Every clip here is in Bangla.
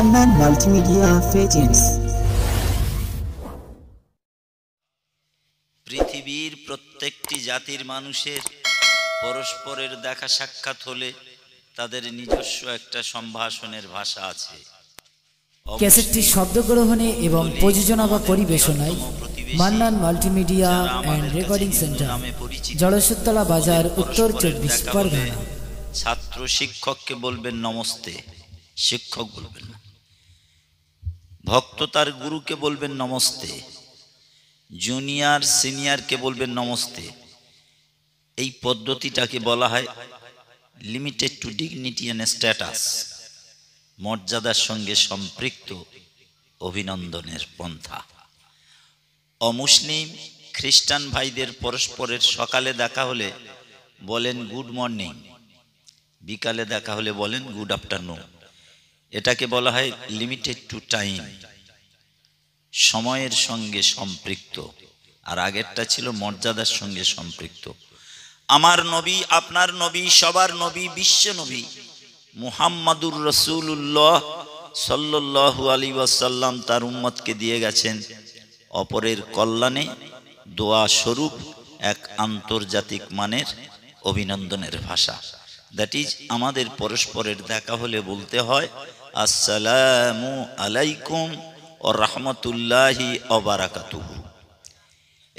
Online Multimedia Pageants পৃথিবীর প্রত্যেকটি জাতির মানুষের পরস্পরের দেখা সাক্ষাৎ হলে তাদের নিজস্ব একটা সম্ভাষণের ভাষা আছে ক্যাসেটটি শব্দ এবং প্রযোজনা বা পরিবেশনায় Mannan multimedia and recording centre Jalsatala বাজার উত্তর চব্বিশ পরগনা ছাত্র শিক্ষককে বলবেন নমস্তে শিক্ষক বলবেন না ভক্ত তার গুরুকে বলবেন নমস্তে জুনিয়র সিনিয়রকে বলবেন নমস্তে এই পদ্ধতিটাকে বলা হয় limited to dignity and status মর্যাদার সঙ্গে সম্পৃক্ত অভিনন্দনের পন্থা অমুসলিম খ্রিস্টান ভাইদের পরস্পরের সকালে দেখা হলে বলেন গুড মর্নিং বিকালে দেখা হলে বলেন গুড আফটারনুন এটাকে বলা হয় লিমিটেড টু টাইম সময়ের সঙ্গে সম্পৃক্ত আর আগেরটা ছিল মর্যাদার সঙ্গে সম্পৃক্ত আমার নবী আপনার নবী সবার নবী বিশ্ব নবী মুহাম্মাদুর রসুল্লাহ সাল্লাহ আলী ওয়াসাল্লাম তার উম্মতকে দিয়ে গেছেন অপরের কল্যাণে দোয়া স্বরূপ এক আন্তর্জাতিক মানের অভিনন্দনের ভাষা দ্যাট ইজ আমাদের পরস্পরের দেখা হলে বলতে হয় আসসালামু আলাইকুম ও রহমতুল্লাহি অবারাকাতুহু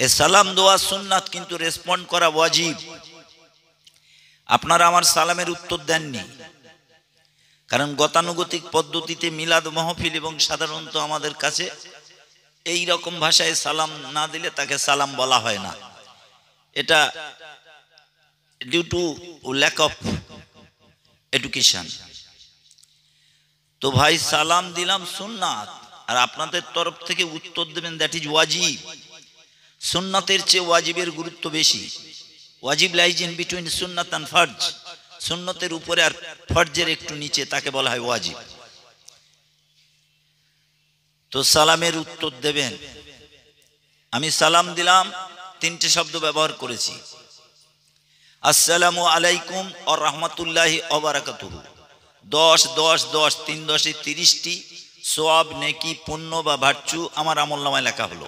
এ সালাম দোয়া সুন্নাত কিন্তু রেসপন্ড করা ওয়াজিব আপনারা আমার সালামের উত্তর দেননি কারণ গতানুগতিক পদ্ধতিতে মিলাদ মহফিল এবং সাধারণত আমাদের কাছে এই রকম ভাষায় সালাম না দিলে তাকে সালাম বলা হয় না এটা due to lack of education তো ভাই সালাম দিলাম সুন্নাত আর আপনাদের তরফ থেকে উত্তর দেবেন দ্যাট ইজ ওয়াজিব সুন্নাতের চেয়ে ওয়াজিবের গুরুত্ব বেশি ওয়াজিব লাইজ ইন বিটুইন সুন্নাত অ্যান্ড ফর্জ সুন্নতের উপরে আর ফর্জের একটু নিচে তাকে বলা হয় ওয়াজিব তো সালামের উত্তর দেবেন আমি সালাম দিলাম তিনটে শব্দ ব্যবহার করেছি আসসালামু আলাইকুম ও রহমতুল্লাহি অবরাকাতুহু দশ দশ দশ তিন দশে তিরিশটি সোয়াব নেকি পুণ্য বা ভার্চু আমার আমল নামায় লেখা হলো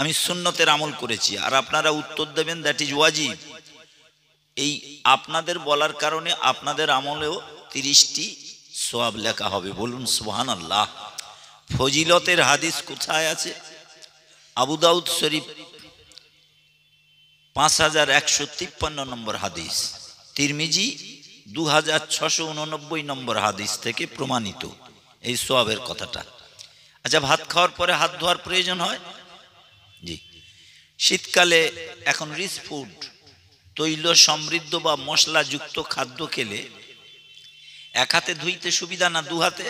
আমি সুন্নতের আমল করেছি আর আপনারা উত্তর দেবেন দ্যাট ইজ ওয়াজি এই আপনাদের বলার কারণে আপনাদের আমলেও তিরিশটি সোয়াব লেখা হবে বলুন সোহান আল্লাহ ফজিলতের হাদিস কোথায় আছে আবুদাউদ শরীফ পাঁচ হাজার একশো তিপ্পান্ন নম্বর হাদিস তিরমিজি দু হাজার ছশো উননব্বই নম্বর হাদিস থেকে প্রমাণিত এই সোয়াবের কথাটা আচ্ছা ভাত খাওয়ার পরে হাত ধোয়ার প্রয়োজন হয় জি শীতকালে এখন রিচ ফুড তৈল সমৃদ্ধ বা মশলাযুক্ত খাদ্য খেলে এক হাতে ধুইতে সুবিধা না দু হাতে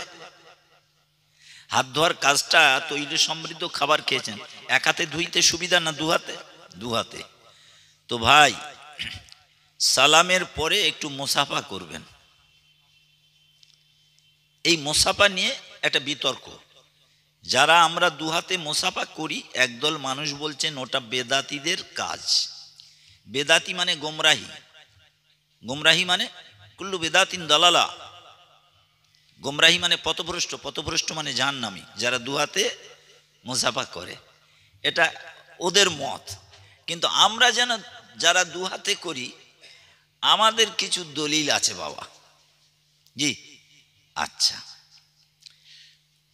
হাত ধোয়ার কাজটা তৈল সমৃদ্ধ খাবার খেয়েছেন এক হাতে ধুইতে সুবিধা না দু হাতে দু হাতে তো ভাই সালামের পরে একটু মোসাফা করবেন এই মোসাফা নিয়ে একটা বিতর্ক যারা আমরা দুহাতে মোসাফা করি একদল মানুষ বলছেন ওটা বেদাতিদের কাজ বেদাতি মানে গোমরাহি গোমরাহি মানে কুল্লু বেদাতিন দলালা গোমরাহি মানে পথভ্রষ্ট পথভ্রষ্ট মানে নামি যারা দুহাতে মোসাফা করে এটা ওদের মত কিন্তু আমরা যেন যারা দুহাতে করি আমাদের কিছু দলিল আছে বাবা জি আচ্ছা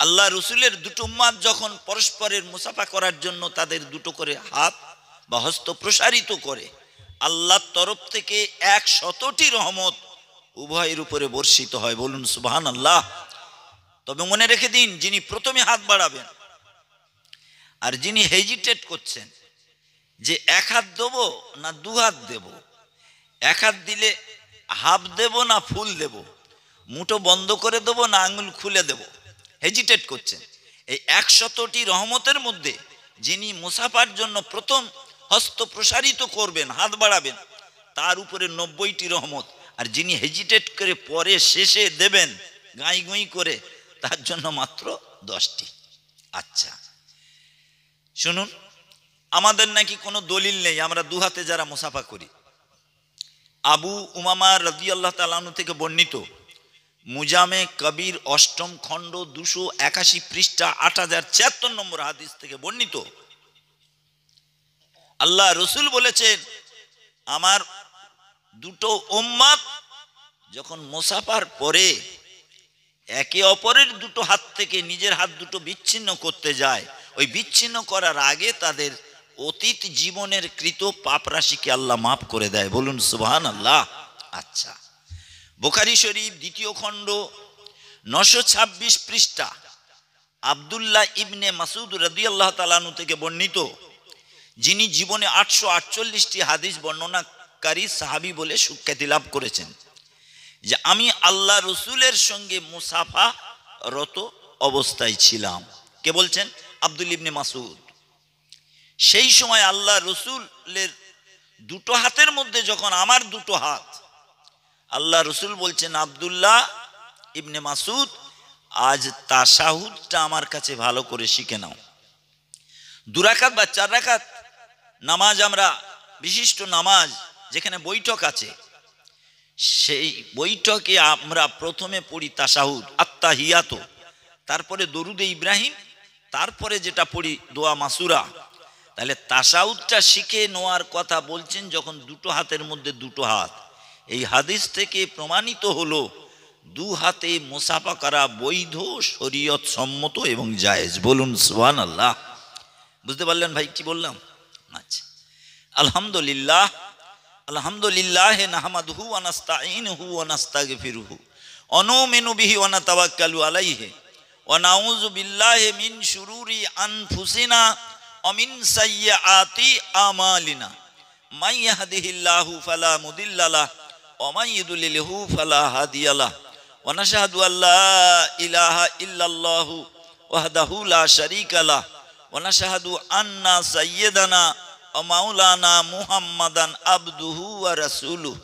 আল্লাহ রসুলের দুটো মাত যখন পরস্পরের মুসাফা করার জন্য তাদের দুটো করে হাত বা হস্ত প্রসারিত করে আল্লাহর তরফ থেকে এক শতটি রহমত উভয়ের উপরে বর্ষিত হয় বলুন সুবাহান আল্লাহ তবে মনে রেখে দিন যিনি প্রথমে হাত বাড়াবেন আর যিনি হেজিটেট করছেন যে এক হাত দেবো না দু হাত দেবো এক হাত দিলে হাফ দেব না ফুল দেব মুঠো বন্ধ করে দেব না আঙুল খুলে দেব হেজিটেট করছেন এই একশতটি রহমতের মধ্যে যিনি মুসাফার জন্য প্রথম হস্ত প্রসারিত করবেন হাত বাড়াবেন তার উপরে নব্বইটি রহমত আর যিনি হেজিটেট করে পরে শেষে দেবেন গাঁই গুঁই করে তার জন্য মাত্র দশটি আচ্ছা শুনুন আমাদের নাকি কোনো দলিল নেই আমরা দুহাতে যারা মুসাফা করি আবু উমামা রদি আল্লাহ তালানু থেকে বর্ণিত মুজামে কবির অষ্টম খণ্ড দুশো একাশি পৃষ্ঠা আট হাজার ছিয়াত্তর নম্বর হাদিস থেকে বর্ণিত আল্লাহ রসুল বলেছেন আমার দুটো ওম্মাত যখন মোসাফার পরে একে অপরের দুটো হাত থেকে নিজের হাত দুটো বিচ্ছিন্ন করতে যায় ওই বিচ্ছিন্ন করার আগে তাদের অতীত জীবনের কৃত পাপ রাশিকে আল্লাহ মাফ করে দেয় বলুন সুবহান আল্লাহ আচ্ছা বোখারি শরীফ দ্বিতীয় খণ্ড নশো ছাব্বিশ পৃষ্ঠা আবদুল্লাহ ইবনে মাসুদ রদি আল্লাহ তালানু থেকে বর্ণিত যিনি জীবনে আটশো আটচল্লিশটি হাদিস বর্ণনাকারী সাহাবি বলে সুখ্যাতি লাভ করেছেন যে আমি আল্লাহ রসুলের সঙ্গে মুসাফা রত অবস্থায় ছিলাম কে বলছেন আব্দুল ইবনে মাসুদ সেই সময় আল্লাহ রসুলের দুটো হাতের মধ্যে যখন আমার দুটো হাত আল্লাহ রসুল বলছেন আবদুল্লাহ ইবনে মাসুদ আজ তাসাহুদটা আমার কাছে ভালো করে শিখে নাও দুরাকাত বা চার নামাজ আমরা বিশিষ্ট নামাজ যেখানে বৈঠক আছে সেই বৈঠকে আমরা প্রথমে পড়ি তাসাহুদ আত্মা হিয়াত তারপরে দরুদে ইব্রাহিম তারপরে যেটা পড়ি দোয়া মাসুরা তাহলে তাসাউদটা শিখে নেওয়ার কথা বলছেন যখন দুটো হাতের মধ্যে দুটো হাত এই হাদিস থেকে প্রমাণিত হলো দু হাতে মোসাফা করা বৈধ শরীয়ত সম্মত এবং জায়েজ বলুন সোহান আল্লাহ বুঝতে পারলেন ভাই কি বললাম আচ্ছা আলহামদুলিল্লাহ আলহামদুলিল্লাহ নাহমাদহু অনাস্তাইনহু অনাস্তাগফিরহু অনমেনুবিহি অনাতাবাক্কালু আলাইহে অনাউযু বিল্লাহি মিন শুরুরি আনফুসিনা ومن سيئات أعمالنا من يهده الله فلا مضل له ومن يضلل فلا هادي له ونشهد أن لا إله إلا الله وحده لا شريك له ونشهد أن سيدنا ومولانا محمدا عبده ورسوله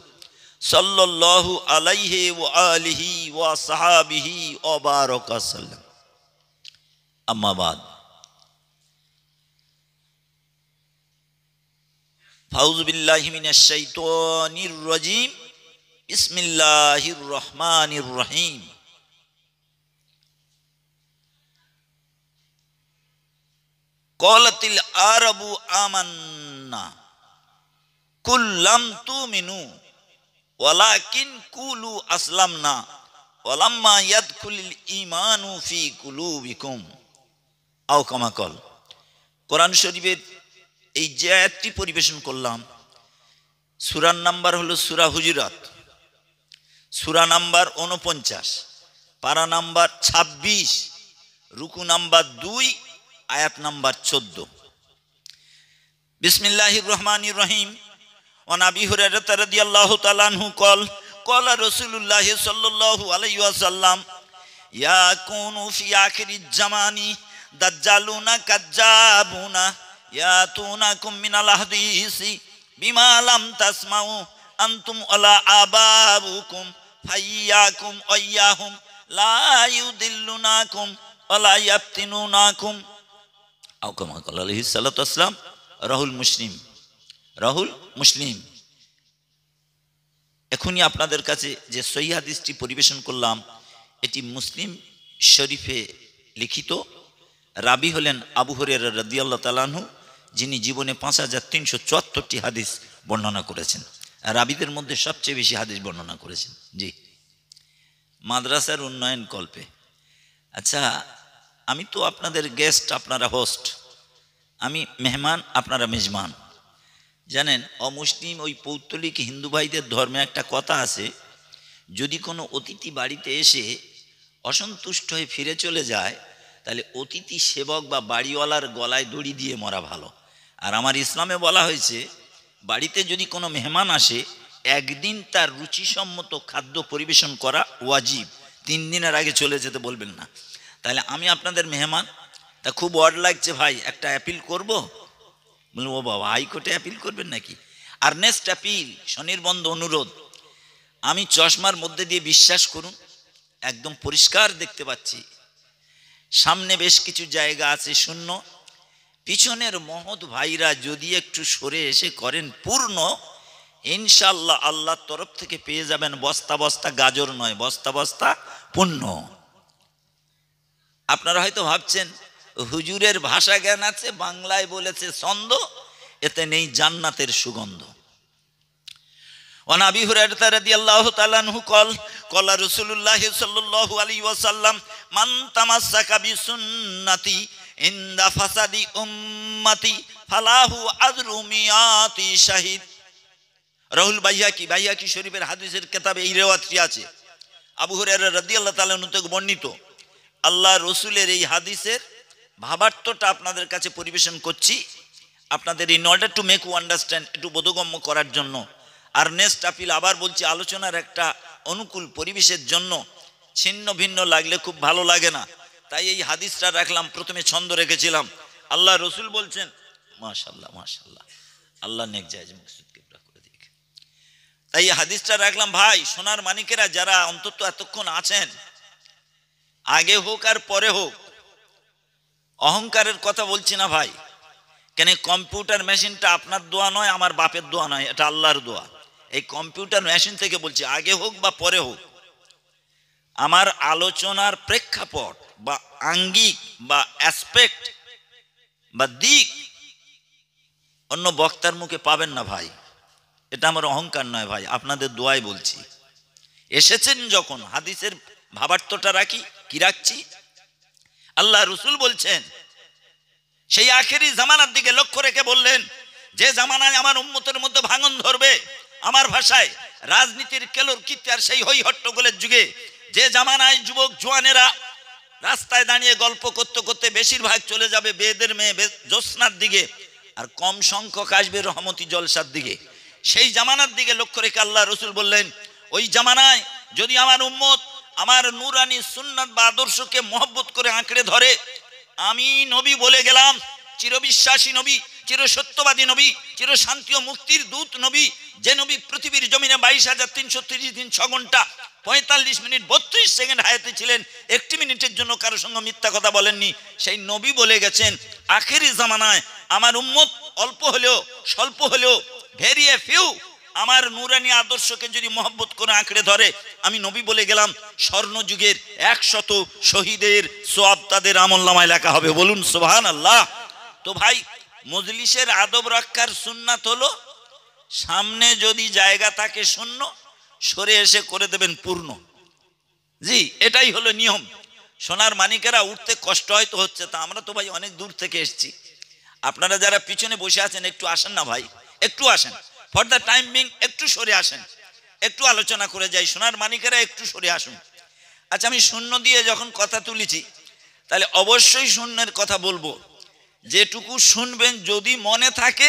صلى الله عليه وآله وصحابه وبارك وسلم أما بعد أعوذ بالله من الشيطان الرجيم بسم الله الرحمن الرحيم قالت العرب آمنا قل لم تؤمنوا ولكن قولوا أسلمنا ولما يدخل الإيمان في قلوبكم أو كما قال কোরআন শরীফের এই জায়াতটি পরিবেশন করলাম সুরার নাম্বার হলো সুরা হুজিরত সুরা নাম্বার উনপঞ্চাশ পারা নাম্বার ২৬ রুকু নাম্বার দুই আয়াত নাম্বার চোদ্দ বিসমিল্লাহির রহমান রহিম অনাবি হরি আল্লাহ তালানহু কল কলা রসুল্লাহ সাল্লু আলাইসাল্লাম ইয়া কোন ফি আখির জামানি দাজ্জালুনা কাজ্জাবুনা ইয়াতুনাকুম মিনাল হাদিসি বিমা লাম তাসমাউ আনতুম ওয়ালা আবাবুকুম ফাইয়াকুম ওয়াইয়াহুম লা ইউদিল্লুনাকুম ওয়ালা ইয়াফতিনুনাকুম আও কামা কাল আলাইহি সাল্লাতু আসসালাম রাহুল মুসলিম রাহুল মুসলিম এখনই আপনাদের কাছে যে সহি পরিবেশন করলাম এটি মুসলিম শরীফে লিখিত রাবি হলেন আবু হরিয়ার রদিয়াল্লাহ তালাহু যিনি জীবনে পাঁচ হাজার তিনশো চুয়াত্তরটি হাদিস বর্ণনা করেছেন রাবিদের মধ্যে সবচেয়ে বেশি হাদিস বর্ণনা করেছেন জি মাদ্রাসার উন্নয়ন কল্পে আচ্ছা আমি তো আপনাদের গেস্ট আপনারা হোস্ট আমি মেহমান আপনারা মেজমান জানেন অমুসলিম ওই পৌত্তলিক হিন্দু ভাইদের ধর্মে একটা কথা আছে যদি কোনো অতিথি বাড়িতে এসে অসন্তুষ্ট হয়ে ফিরে চলে যায় তাহলে অতিথি সেবক বা বাড়িওয়ালার গলায় দড়ি দিয়ে মরা ভালো আর আমার ইসলামে বলা হয়েছে বাড়িতে যদি কোনো মেহমান আসে একদিন তার রুচিসম্মত খাদ্য পরিবেশন করা ওয়াজিব তিন দিনের আগে চলে যেতে বলবেন না তাহলে আমি আপনাদের মেহমান তা খুব অড লাগছে ভাই একটা অ্যাপিল করব বললাম ও বাবা হাইকোর্টে অ্যাপিল করবেন নাকি আর নেক্সট অ্যাপিল স্বনির্বন্ধ অনুরোধ আমি চশমার মধ্যে দিয়ে বিশ্বাস করুন একদম পরিষ্কার দেখতে পাচ্ছি সামনে বেশ কিছু জায়গা আছে শূন্য পিছনের মহৎ ভাইরা যদি একটু সরে এসে করেন পূর্ণ ইনশাল্লাহ আল্লাহর তরফ থেকে পেয়ে যাবেন বস্তা বস্তা গাজর নয় বস্তা বস্তা পূর্ণ আপনারা হয়তো ভাবছেন হুজুরের ভাষা জ্ঞান আছে বাংলায় বলেছে ছন্দ এতে নেই জান্নাতের সুগন্ধ ونبي هريرة رضي الله تعالى عنه قال قال رسول الله صلى الله ইন্দা ফাসাদি উম্মাতি ফালাহু আজরুমিয়াতি শাহিদ রাহুল বাইহাকি বাইহাকি শরীফের হাদিসের কেতাবে এই রেওয়াতটি আছে আবু হরের রদি আল্লাহ তালন থেকে বর্ণিত আল্লাহ রসুলের এই হাদিসের ভাবার্থটা আপনাদের কাছে পরিবেশন করছি আপনাদের in order to make understand একটু বোধগম্য করার জন্য আর নেক্সট আপিল আবার বলছি আলোচনার একটা অনুকূল পরিবেশের জন্য ছিন্ন ভিন্ন লাগলে খুব ভালো লাগে না তাই এই হাদিসটা রাখলাম প্রথমে ছন্দ রেখেছিলাম আল্লাহ রসুল বলছেন মাশাল্লাহ মাশাল্লাহ আল্লাহ নেক জায়জ তাই এই হাদিসটা রাখলাম ভাই সোনার মানিকেরা যারা অন্তত এতক্ষণ আছেন আগে হোক আর পরে হোক অহংকারের কথা বলছি না ভাই কেন কম্পিউটার মেশিনটা আপনার দোয়া নয় আমার বাপের দোয়া নয় এটা আল্লাহর দোয়া এই কম্পিউটার মেশিন থেকে বলছি আগে হোক বা পরে হোক আমার আলোচনার প্রেক্ষাপট বা আঙ্গিক বা অ্যাসপেক্ট বা দিক অন্য বক্তার মুখে পাবেন না ভাই এটা আমার অহংকার নয় ভাই আপনাদের দোয়াই বলছি এসেছেন যখন হাদিসের ভাবার্থটা রাখি কি রাখছি আল্লাহ রসুল বলছেন সেই আখেরি জামানার দিকে লক্ষ্য রেখে বললেন যে জামানায় আমার উন্মতের মধ্যে ভাঙন ধরবে আমার ভাষায় রাজনীতির কেলোর কীর্তি সেই হই হট্টগোলের যুগে যে জামানায় যুবক জোয়ানেরা রাস্তায় দাঁড়িয়ে গল্প করতে করতে বেশিরভাগ চলে যাবে বেদের মেয়ে জ্যোৎস্নার দিকে আর কম সংখ্যক আসবে রহমতি জলসার দিকে সেই জামানার দিকে লক্ষ্য রেখে আল্লাহ রসুল বললেন ওই জামানায় যদি আমার উম্মত আমার নুরানি সুন্নাত বা আদর্শকে মহব্বত করে আঁকড়ে ধরে আমি নবী বলে গেলাম চিরবিশ্বাসী নবী চিরসত্যবাদী নবী শান্তি ও মুক্তির দূত নবী যে নবী পৃথিবীর জমিনে বাইশ হাজার তিনশো তিরিশ দিন ছ ঘন্টা পঁয়তাল্লিশ মিনিট বত্রিশ সেকেন্ড হায়াতে ছিলেন একটি মিনিটের জন্য কারোর সঙ্গে মিথ্যা কথা বলেননি সেই নবী বলে গেছেন আখেরি জামানায় আমার উম্মত অল্প হলেও স্বল্প হলেও ভেরি এ ফিউ আমার নুরানি আদর্শকে যদি মহব্বত করে আঁকড়ে ধরে আমি নবী বলে গেলাম স্বর্ণযুগের একশত শহীদের সোয়াব তাদের আমল্লামায় লেখা হবে বলুন সোহান আল্লাহ তো ভাই মজলিসের আদব রক্ষার সুন্নাত হলো সামনে যদি জায়গা থাকে শূন্য সরে এসে করে দেবেন পূর্ণ জি এটাই হলো নিয়ম সোনার মানিকেরা উঠতে কষ্ট হয়তো হচ্ছে তা আমরা তো ভাই অনেক দূর থেকে এসছি আপনারা যারা পিছনে বসে আছেন একটু আসেন না ভাই একটু আসেন ফর দ্য টাইম বিং একটু সরে আসেন একটু আলোচনা করে যাই সোনার মানিকেরা একটু সরে আসুন আচ্ছা আমি শূন্য দিয়ে যখন কথা তুলেছি তাহলে অবশ্যই শূন্যের কথা বলবো যেটুকু শুনবেন যদি মনে থাকে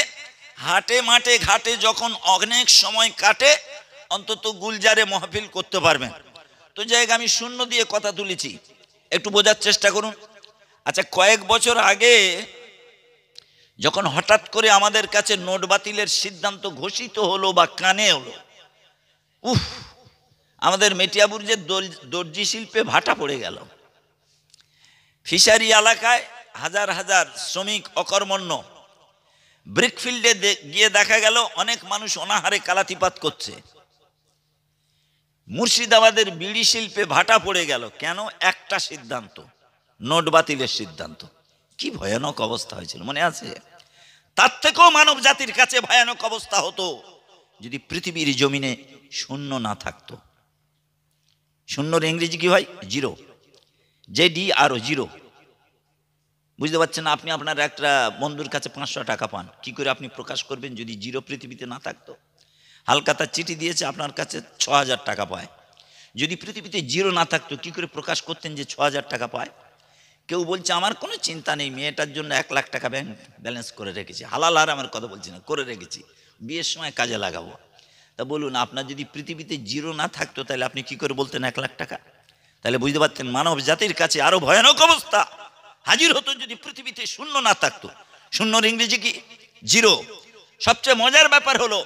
হাটে মাঠে ঘাটে যখন অনেক সময় কাটে অন্তত গুলজারে মহফিল করতে পারবেন তো জায়গা আমি শূন্য দিয়ে কথা তুলেছি একটু বোঝার চেষ্টা করুন আচ্ছা কয়েক বছর আগে যখন হঠাৎ করে আমাদের কাছে নোট বাতিলের সিদ্ধান্ত ঘোষিত হলো বা কানে হলো উফ আমাদের মেটিয়াবুর যে দর্জি শিল্পে ভাটা পড়ে গেল ফিশারি এলাকায় হাজার হাজার শ্রমিক অকর্মণ্য ব্রিকফিল্ডে গিয়ে দেখা গেল অনেক মানুষ অনাহারে কালাতিপাত করছে মুর্শিদাবাদের বিড়ি শিল্পে ভাটা পড়ে গেল কেন একটা সিদ্ধান্ত নোট বাতিলের সিদ্ধান্ত কি ভয়ানক অবস্থা হয়েছিল মনে আছে তার থেকেও মানব জাতির কাছে ভয়ানক অবস্থা হতো যদি পৃথিবীর জমিনে শূন্য না থাকতো শূন্যর ইংরেজি কি হয় জিরো জে ডি আরও জিরো বুঝতে পারছেন আপনি আপনার একটা বন্ধুর কাছে পাঁচশো টাকা পান কি করে আপনি প্রকাশ করবেন যদি জিরো পৃথিবীতে না থাকতো তার চিঠি দিয়েছে আপনার কাছে ছ হাজার টাকা পায় যদি পৃথিবীতে জিরো না থাকতো কি করে প্রকাশ করতেন যে ছ হাজার টাকা পায় কেউ বলছে আমার কোনো চিন্তা নেই মেয়েটার জন্য এক লাখ টাকা ব্যাংক ব্যালেন্স করে রেখেছি হালাল আর আমার কথা বলছি না করে রেখেছি বিয়ের সময় কাজে লাগাবো তা বলুন আপনার যদি পৃথিবীতে জিরো না থাকতো তাহলে আপনি কি করে বলতেন এক লাখ টাকা তাহলে বুঝতে পারতেন মানব জাতির কাছে আরও ভয়ানক অবস্থা হাজির হতো যদি পৃথিবীতে শূন্য না থাকতো শূন্যর ইংরেজি কি জিরো সবচেয়ে মজার ব্যাপার হলো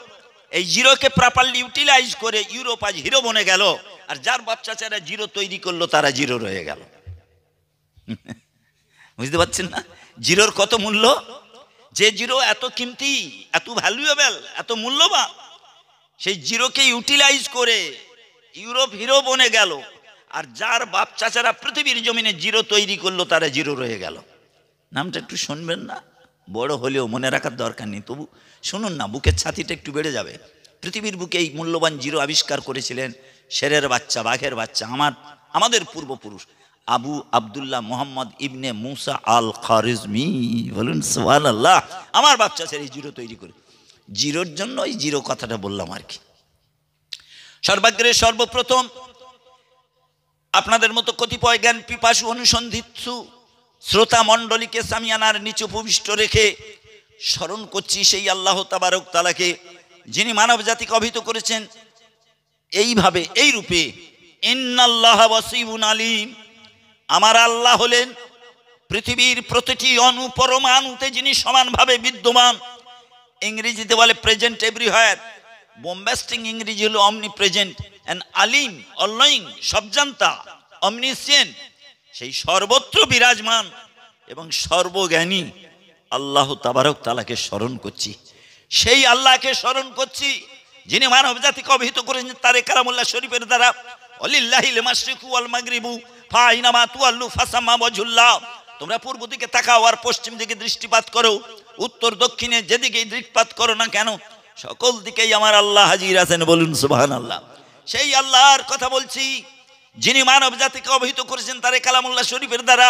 এই জিরোকে প্রপারলি ইউটিলাইজ করে ইউরোপ আজ হিরো বনে গেল আর যার বাচ্চা চারা জিরো তৈরি করলো তারা জিরো রয়ে গেল বুঝতে পারছেন না জিরোর কত মূল্য যে জিরো এত কিমতি এত ভ্যালুয়েবল এত মূল্যবান সেই জিরোকে ইউটিলাইজ করে ইউরোপ হিরো বনে গেল আর যার বাপ চাচারা পৃথিবীর জমিনে জিরো তৈরি করলো তারা জিরো রয়ে গেল নামটা একটু শুনবেন না বড় হলেও মনে রাখার দরকার নেই তবু শুনুন না বুকের ছাতিটা একটু বেড়ে যাবে পৃথিবীর বুকে এই মূল্যবান জিরো আবিষ্কার করেছিলেন শেরের বাচ্চা বাঘের বাচ্চা আমার আমাদের পূর্বপুরুষ আবু আবদুল্লাহ মোহাম্মদ ইবনে মুসা আল খারিজমি বলুন সোহান আল্লাহ আমার বাচ্চা এই জিরো তৈরি করে জিরোর জন্য ওই জিরো কথাটা বললাম আর কি সর্বাগ্রে সর্বপ্রথম আপনাদের মতো কতিপয় জ্ঞান পিপাসু অনুসন্ধিৎসু শ্রোতা মণ্ডলীকে সামিয়ানার নিচু ভূমিষ্ঠ রেখে স্মরণ করছি সেই আল্লাহ তাবারক তালাকে যিনি মানব জাতিকে অভিহিত করেছেন এইভাবে এই রূপে ইন্নাল্লাহ ওয়াসিবুন আলিম আমার আল্লাহ হলেন পৃথিবীর প্রতিটি অনুপরমাণুতে যিনি সমানভাবে বিদ্যমান ইংরেজিতে বলে প্রেজেন্ট এভরিহায়ার বোম্বাস্টিং ইংরেজি হলো অমনি প্রেজেন্ট অ্যান আলিম অল্লয়িং সবজান্তা অমনিসিয়েন সেই সর্বত্র বিরাজমান এবং সর্বজ্ঞানী আল্লাহ তাবারক তালাকে স্মরণ করছি সেই আল্লাহকে স্মরণ করছি যিনি মানব জাতিকে অভিহিত করেছেন তারে কারামুল্লাহ শরীফের দ্বারা তোমরা পূর্ব দিকে তাকাও আর পশ্চিম দিকে দৃষ্টিপাত করো উত্তর দক্ষিণে যেদিকে দৃষ্টিপাত করো না কেন সকল দিকেই আমার আল্লাহ হাজির আছেন বলুন সুবাহ আল্লাহ সেই আল্লাহর কথা বলছি যিনি মানব জাতিকে অবহিত করেছেন তারে কালামুল্লাহ শরীফের দ্বারা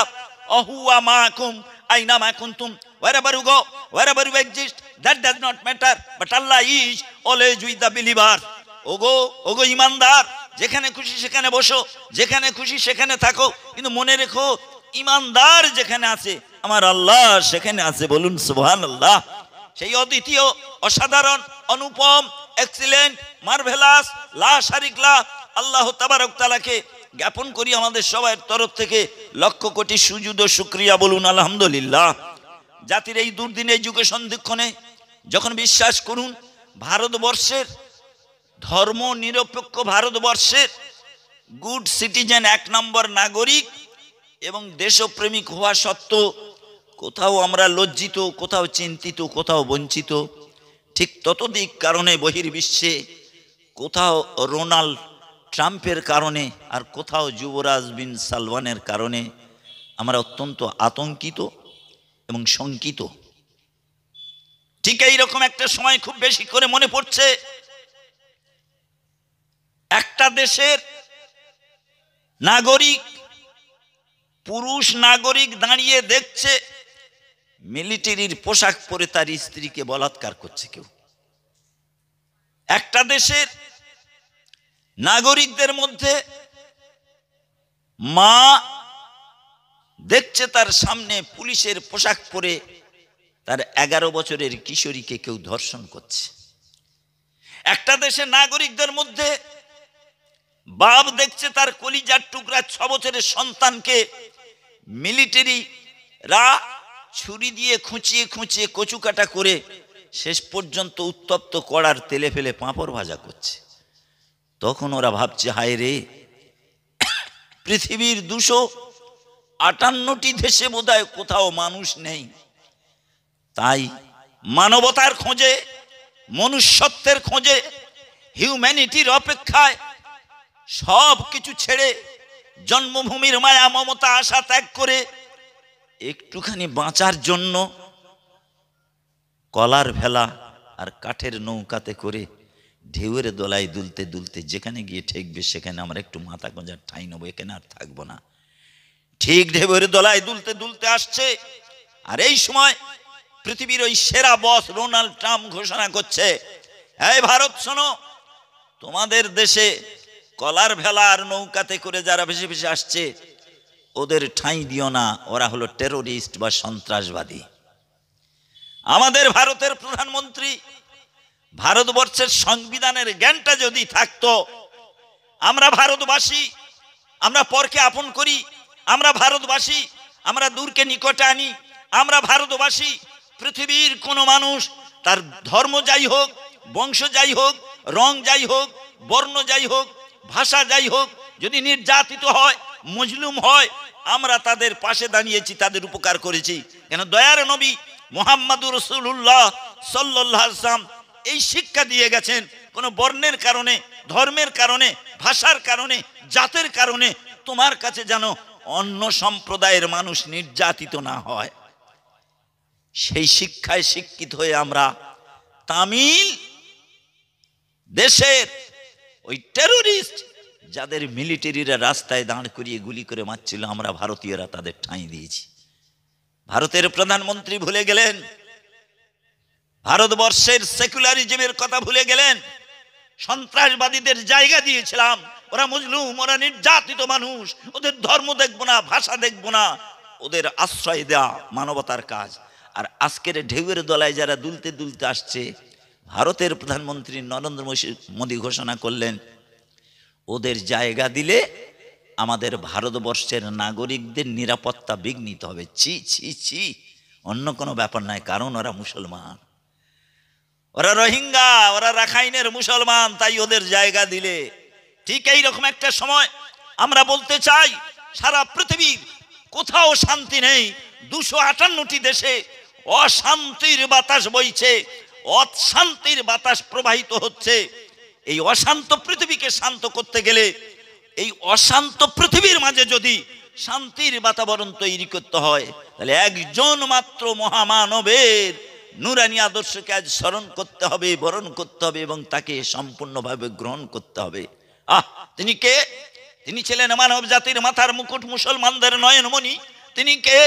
অহুয়া মা কুম আইনা মা কুন্তুম wherever you go wherever you exist that does not matter but Allah is always with the believer ইমানদার যেখানে খুশি সেখানে বসো যেখানে খুশি সেখানে থাকো কিন্তু মনে রেখো ইমানদার যেখানে আছে আমার আল্লাহ সেখানে আছে বলুন সুবহান আল্লাহ সেই অদ্বিতীয় অসাধারণ অনুপম এক্সিলেন্ট মার্ভেলাস লা শারিকলা আল্লাহ তাবারক তালাকে জ্ঞাপন করি আমাদের সবাইয়ের তরফ থেকে লক্ষ কোটি সুযুদ সুক্রিয়া বলুন আলহামদুলিল্লাহ জাতির এই দুর্দিন যুগে সন্ধিক্ষণে যখন বিশ্বাস করুন ভারতবর্ষের ধর্ম নিরপেক্ষ ভারতবর্ষের গুড সিটিজেন এক নম্বর নাগরিক এবং দেশপ্রেমিক হওয়া সত্ত্বেও কোথাও আমরা লজ্জিত কোথাও চিন্তিত কোথাও বঞ্চিত ঠিক ততদিক কারণে বহির্বিশ্বে কোথাও রোনাল্ড ট্রাম্পের কারণে আর কোথাও যুবরাজ বিন সালমানের কারণে আমরা অত্যন্ত আতঙ্কিত এবং শঙ্কিত ঠিক এইরকম একটা সময় খুব বেশি করে মনে পড়ছে একটা দেশের নাগরিক পুরুষ নাগরিক দাঁড়িয়ে দেখছে মিলিটারির পোশাক পরে তার স্ত্রীকে বলাৎকার করছে কেউ একটা দেশের নাগরিকদের মধ্যে মা দেখছে তার সামনে পুলিশের পোশাক পরে তার এগারো বছরের কিশোরীকে কেউ ধর্ষণ করছে একটা দেশে নাগরিকদের মধ্যে বাপ দেখছে তার কলিজার টুকরা ছ বছরের সন্তানকে মিলিটারিরা ছুরি দিয়ে খুঁচিয়ে খুঁচিয়ে কচুকাটা করে শেষ পর্যন্ত উত্তপ্ত করার তেলে ফেলে পাঁপড় ভাজা করছে তখন ওরা ভাবছে হায় রে পৃথিবীর দুশো আটান্নটি দেশে বোধহয় কোথাও মানুষ নেই তাই মানবতার খোঁজে মনুষ্যত্বের খোঁজে হিউম্যানিটির অপেক্ষায় সব কিছু ছেড়ে জন্মভূমির মায়া মমতা আশা ত্যাগ করে একটুখানি বাঁচার জন্য কলার ভেলা আর কাঠের নৌকাতে করে ঢেউয়ের দোলায় দুলতে দুলতে যেখানে গিয়ে ঠেকবে সেখানে আমরা একটু মাথা গঞ্জার ঠাঁই নেবো এখানে আর থাকবো না ঠিক ঢেউয়ের দোলায় দুলতে দুলতে আসছে আর এই সময় পৃথিবীর ওই সেরা বস ডোনাল্ড ট্রাম্প ঘোষণা করছে এই ভারত শোনো তোমাদের দেশে কলার ভেলা আর নৌকাতে করে যারা বেশি বেশি আসছে ওদের ঠাঁই দিও না ওরা হলো টেরোরিস্ট বা সন্ত্রাসবাদী আমাদের ভারতের প্রধানমন্ত্রী ভারতবর্ষের সংবিধানের জ্ঞানটা যদি থাকত আমরা ভারতবাসী আমরা পরকে আপন করি আমরা ভারতবাসী আমরা দূরকে নিকটে আনি আমরা ভারতবাসী পৃথিবীর কোনো মানুষ তার ধর্ম যাই হোক বংশ যাই হোক রং যাই হোক বর্ণ যাই হোক ভাষা যাই হোক যদি নির্যাতিত হয় মজলুম হয় আমরা তাদের পাশে দাঁড়িয়েছি তাদের উপকার করেছি কেন দয়ার নবী মোহাম্মদুর রসুল্লাহ সাল্লাম এই শিক্ষা দিয়ে গেছেন কোনো বর্ণের কারণে ধর্মের কারণে ভাষার কারণে জাতের কারণে তোমার কাছে যেন অন্য সম্প্রদায়ের মানুষ নির্যাতিত না হয় সেই শিক্ষায় শিক্ষিত হয়ে আমরা তামিল দেশের ওই টেরোরিস্ট যাদের মিলিটারিরা রাস্তায় দাঁড় করিয়ে গুলি করে মারছিল আমরা ভারতীয়রা তাদের ঠাঁই দিয়েছি ভারতের প্রধানমন্ত্রী ভুলে গেলেন ভারতবর্ষের সেকুলারিজমের কথা ভুলে গেলেন সন্ত্রাসবাদীদের জায়গা দিয়েছিলাম ওরা মুজলুম ওরা নির্যাতিত মানুষ ওদের ধর্ম দেখবো না ভাষা দেখবো না ওদের আশ্রয় দেওয়া মানবতার কাজ আর আজকের ঢেউয়ের দলায় যারা দুলতে দুলতে আসছে ভারতের প্রধানমন্ত্রী নরেন্দ্র মোদী ঘোষণা করলেন ওদের জায়গা দিলে আমাদের ভারতবর্ষের নাগরিকদের নিরাপত্তা বিঘ্নিত হবে ছি ছি ছি অন্য কোনো ব্যাপার নয় কারণ ওরা মুসলমান ওরা রোহিঙ্গা ওরা রাখাইনের মুসলমান তাই ওদের জায়গা দিলে ঠিক এই রকম একটা সময় আমরা বলতে চাই সারা পৃথিবীর কোথাও শান্তি নেই দুশো আটান্নটি দেশে অশান্তির বাতাস বইছে অশান্তির বাতাস প্রবাহিত হচ্ছে এই অশান্ত পৃথিবীকে শান্ত করতে গেলে এই অশান্ত পৃথিবীর মাঝে যদি শান্তির বাতাবরণ তৈরি করতে হয় তাহলে একজন মাত্র মহামানবের নুরানি আদর্শকে আজ স্মরণ করতে হবে বরণ করতে হবে এবং তাকে সম্পূর্ণভাবে গ্রহণ করতে হবে আহ তিনি কে তিনি ছিলেন মানব জাতির মাথার মুকুট মুসলমানদের নয়নমণি তিনি কে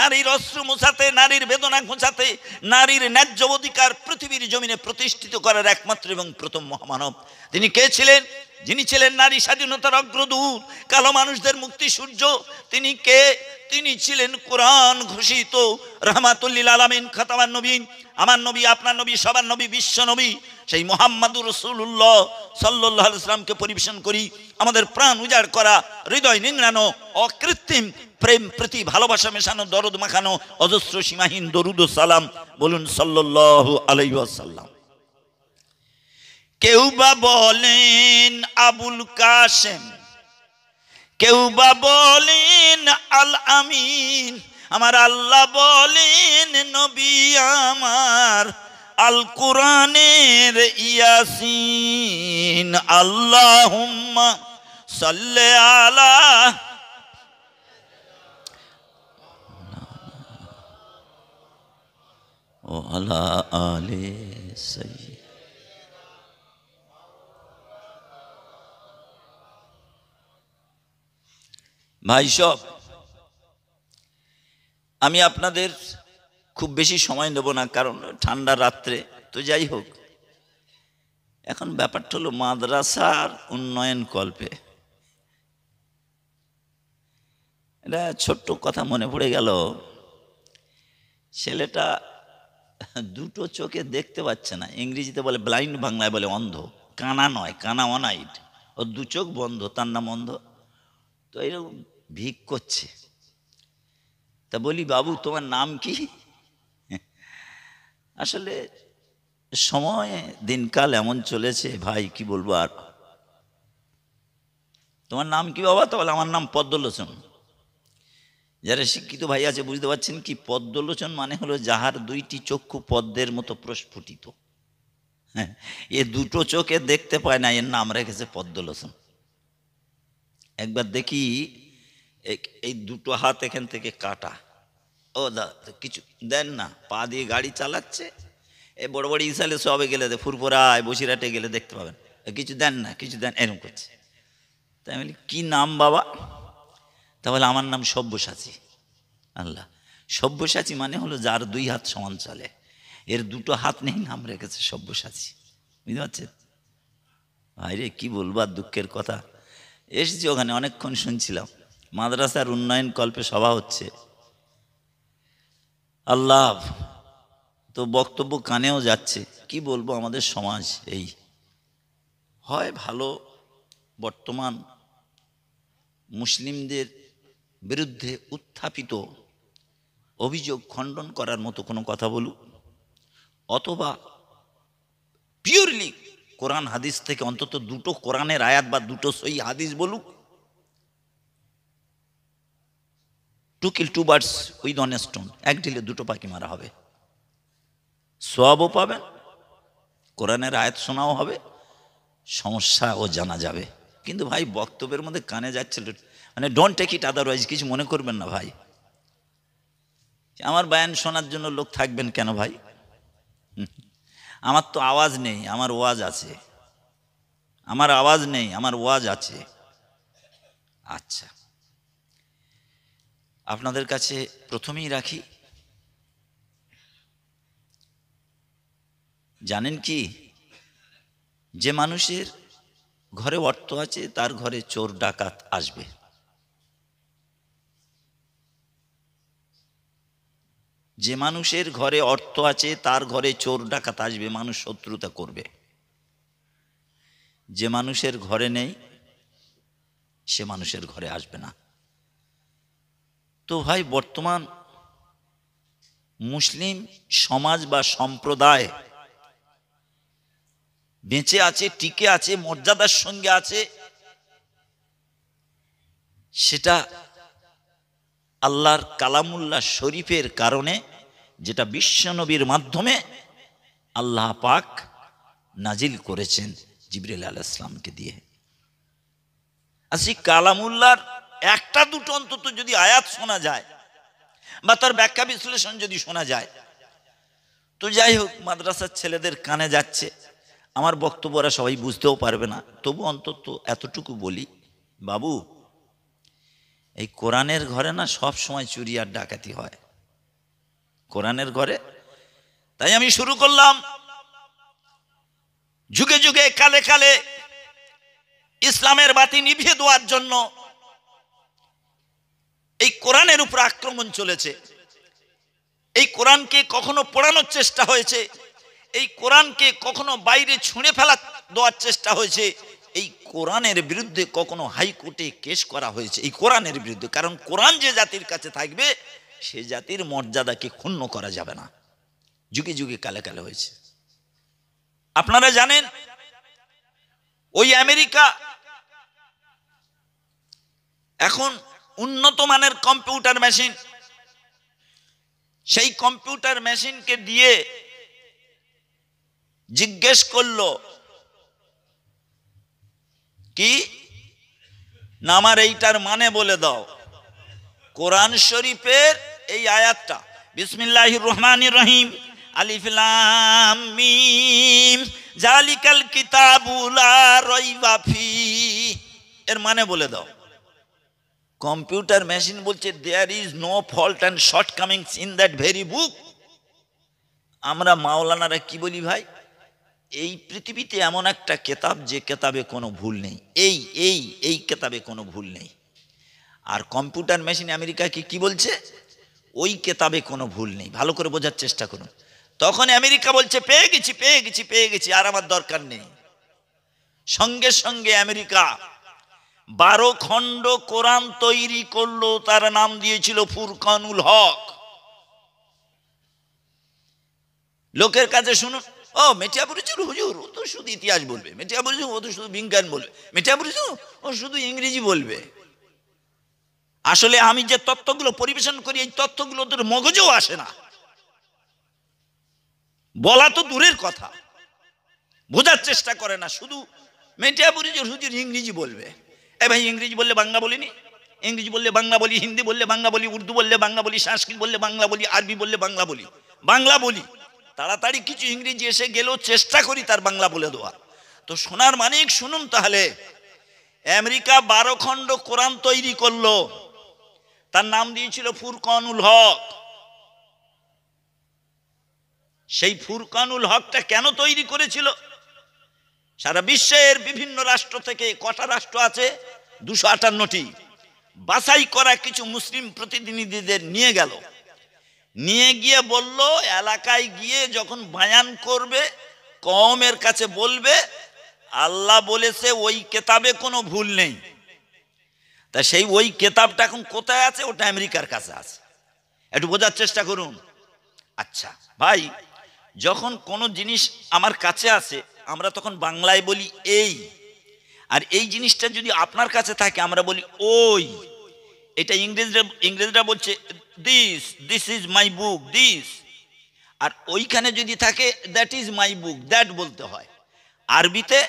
নারীর অস্ত্র মোছাতে নারীর বেদনা ঘোঁচাতে নারীর ন্যায্য অধিকার পৃথিবীর জমিনে প্রতিষ্ঠিত করার একমাত্র এবং প্রথম মহামানব তিনি কে ছিলেন যিনি ছিলেন নারী স্বাধীনতার অগ্রদূত কালো মানুষদের মুক্তি সূর্য তিনি কে তিনি ছিলেন কোরআন ঘোষিত রহমাতুল্লিল আলমিন খতামান নবীন আমার নবী আপনার নবী সবার নবী বিশ্ব নবী সেই মোহাম্মদুর রসুল্লাহ সাল্লাহ ইসলামকে পরিবেশন করি আমাদের প্রাণ উজাড় করা হৃদয় নিংড়ানো অকৃত্রিম প্রেম প্রীতি ভালোবাসা মেশানো দরদ মাখানো অজস্র সীমাহীন দরুদ সালাম বলুন সাল্লাহ আলাইসাল্লাম কেউ বা বলেন আবুল কাসেম কেউ বা বলেন আল আমিন আমার আল্লাহ বলেন নবী আমার আল কোরআনের ইয়াসিন আল্লাহ সাল্লে আলা ও আলা আলে সাই ভাই সব আমি আপনাদের খুব বেশি সময় নেব না কারণ ঠান্ডা রাত্রে তো যাই হোক এখন ব্যাপারটা হলো মাদ্রাসার উন্নয়ন কল্পে এটা ছোট্ট কথা মনে পড়ে গেল ছেলেটা দুটো চোখে দেখতে পাচ্ছে না ইংরেজিতে বলে ব্লাইন্ড বাংলায় বলে অন্ধ কানা নয় কানা অনাইট ও দু চোখ বন্ধ তার নাম অন্ধ তো এরকম ভিক করছে তা বলি বাবু তোমার নাম কি আসলে সময় দিনকাল এমন চলেছে ভাই কি বলবো আর তোমার নাম কি বাবা তাহলে আমার নাম পদ্মলোচন যারা শিক্ষিত ভাই আছে বুঝতে পারছেন কি পদ্মলোচন মানে হলো যাহার দুইটি চক্ষু পদ্মের মতো প্রস্ফুটিত হ্যাঁ এ দুটো চোখে দেখতে পায় না এর নাম রেখেছে পদ্মলোচন একবার দেখি এই দুটো হাত এখান থেকে কাটা ও দা কিছু দেন না পা দিয়ে গাড়ি চালাচ্ছে এ বড় বড় ইসালে সবে গেলে ফুরফুরায় বসিরহাটে গেলে দেখতে পাবেন কিছু দেন না কিছু দেন এরকম করছে তাই বলি কী নাম বাবা তাহলে আমার নাম সব্যসাচী আল্লাহ সব্যসাচী মানে হলো যার দুই হাত সমান চলে এর দুটো হাত নেই নাম রেখেছে সব্যসাচী বুঝতে পারছেন ভাইরে কী বলবার দুঃখের কথা এসেছি ওখানে অনেকক্ষণ শুনছিলাম মাদ্রাসার উন্নয়ন কল্পে সভা হচ্ছে আল্লাহ তো বক্তব্য কানেও যাচ্ছে কি বলবো আমাদের সমাজ এই হয় ভালো বর্তমান মুসলিমদের বিরুদ্ধে উত্থাপিত অভিযোগ খণ্ডন করার মতো কোনো কথা বলুক অথবা পিওরলি কোরআন হাদিস থেকে অন্তত দুটো কোরআনের আয়াত বা দুটো সই হাদিস বলুক to kill two birds with one stone এক ঢিলে দুটো পাখি মারা হবে সোয়াবও পাবেন কোরআনের আয়াত শোনাও হবে সমস্যা ও জানা যাবে কিন্তু ভাই বক্তব্যের মধ্যে কানে যাচ্ছিল মানে ডোন্ট টেক ইট আদারওয়াইজ কিছু মনে করবেন না ভাই আমার বায়ান শোনার জন্য লোক থাকবেন কেন ভাই আমার তো আওয়াজ নেই আমার ওয়াজ আছে আমার আওয়াজ নেই আমার ওয়াজ আছে আচ্ছা আপনাদের কাছে প্রথমেই রাখি জানেন কি যে মানুষের ঘরে অর্থ আছে তার ঘরে চোর ডাকাত আসবে যে মানুষের ঘরে অর্থ আছে তার ঘরে চোর ডাকাত আসবে মানুষ শত্রুতা করবে যে মানুষের ঘরে নেই সে মানুষের ঘরে আসবে না তো ভাই বর্তমান মুসলিম সমাজ বা সম্প্রদায় বেঁচে আছে টিকে আছে মর্যাদার সঙ্গে আছে সেটা আল্লাহর কালামুল্লাহ শরীফের কারণে যেটা বিশ্বনবীর মাধ্যমে আল্লাহ পাক নাজিল করেছেন জিবরিল ইসলামকে দিয়ে আসি কালামুল্লাহর একটা দুটো অন্তত যদি আয়াত শোনা যায় বা তার ব্যাখ্যা বিশ্লেষণ যদি শোনা যায় তো যাই হোক মাদ্রাসার ছেলেদের কানে যাচ্ছে আমার বক্তব্য ওরা সবাই বুঝতেও পারবে না তবু অন্তত এতটুকু বলি বাবু এই কোরআনের ঘরে না সব সময় চুরি আর ডাকাতি হয় কোরআনের ঘরে তাই আমি শুরু করলাম যুগে যুগে কালে কালে ইসলামের বাতি নিভিয়ে দেওয়ার জন্য এই কোরআনের উপর আক্রমণ চলেছে এই কোরআনকে কখনো পড়ানোর চেষ্টা হয়েছে এই কোরআনকে কখনো বাইরে ছুঁড়ে ফেলা দেওয়ার চেষ্টা হয়েছে এই কোরআনের বিরুদ্ধে কখনো হাইকোর্টে কেস করা হয়েছে এই কোরআনের বিরুদ্ধে কারণ কোরআন যে জাতির কাছে থাকবে সে জাতির মর্যাদাকে ক্ষুণ্ণ করা যাবে না যুগে যুগে কালে কালে হয়েছে আপনারা জানেন ওই আমেরিকা এখন উন্নত মানের কম্পিউটার মেশিন সেই কম্পিউটার মেশিনকে দিয়ে জিজ্ঞেস করল কি না আমার এইটার মানে বলে দাও কোরআন শরীফের এই আয়াতটা বিসমিল্লাহ রহমান রহিম আলিফলাম জালিকাল কিতাবুলা রইবাফি এর মানে বলে দাও কম্পিউটার মেশিন বলছে there is no fault and shortcomings in that very book আমরা মাওলানারা কি বলি ভাই এই পৃথিবীতে এমন একটা কেতাব যে কেতাবে কোনো ভুল নেই এই এই এই কেতাবে কোনো ভুল নেই আর কম্পিউটার মেশিন আমেরিকাকে কি বলছে ওই কেতাবে কোনো ভুল নেই ভালো করে বোঝার চেষ্টা করুন তখন আমেরিকা বলছে পেয়ে গেছি পেয়ে গেছি পেয়ে গেছি আর আমার দরকার নেই সঙ্গে সঙ্গে আমেরিকা বারো খণ্ড কোরআন তৈরি করলো তার নাম দিয়েছিল ফুরকানুল হক লোকের কাছে শুনুন ও মেটিয়াপুরিচুর হুজুর ও তো শুধু ইতিহাস বলবে মেটিয়াপুরিচুর ও তো শুধু বিজ্ঞান বলবে মেটিয়াপুরিচুর ও শুধু ইংরেজি বলবে আসলে আমি যে তত্ত্বগুলো পরিবেশন করি এই তত্ত্বগুলো তোর মগজেও আসে না বলা তো দূরের কথা বোঝার চেষ্টা করে না শুধু মেটিয়াপুরিচুর হুজুর ইংরেজি বলবে এ ভাই ইংরেজি বললে বাংলা বলিনি ইংরেজি বললে বাংলা বলি হিন্দি বললে বাংলা বলি উর্দু বললে বাংলা বলি সংস্কৃত বললে বাংলা বলি আরবি বললে বাংলা বলি বাংলা বলি তাড়াতাড়ি কিছু ইংরেজি এসে গেলেও চেষ্টা করি তার বাংলা বলে দেওয়া তো সোনার মানিক শুনুন তাহলে আমেরিকা বারো খণ্ড কোরআন তৈরি করলো তার নাম দিয়েছিল ফুরকানুল হক সেই ফুরকানুল হকটা কেন তৈরি করেছিল সারা বিশ্বের বিভিন্ন রাষ্ট্র থেকে কটা রাষ্ট্র আছে দুশো আটান্নটি বাছাই করা কিছু মুসলিম প্রতিনিধিদের নিয়ে গেল নিয়ে গিয়ে বলল এলাকায় গিয়ে যখন বায়ান করবে কমের কাছে বলবে আল্লাহ বলেছে ওই কেতাবে কোনো ভুল নেই তা সেই ওই কেতাবটা এখন কোথায় আছে ওটা আমেরিকার কাছে আছে একটু বোঝার চেষ্টা করুন আচ্ছা ভাই যখন কোনো জিনিস আমার কাছে আছে আমরা তখন বাংলায় বলি এই আর এই জিনিসটা যদি আপনার কাছে থাকে আমরা বলি ওই এটা ইংরেজরা ইংরেজরা বলছে this this is my book this আর ওইখানে যদি থাকে that is my book that বলতে হয় আরবিতে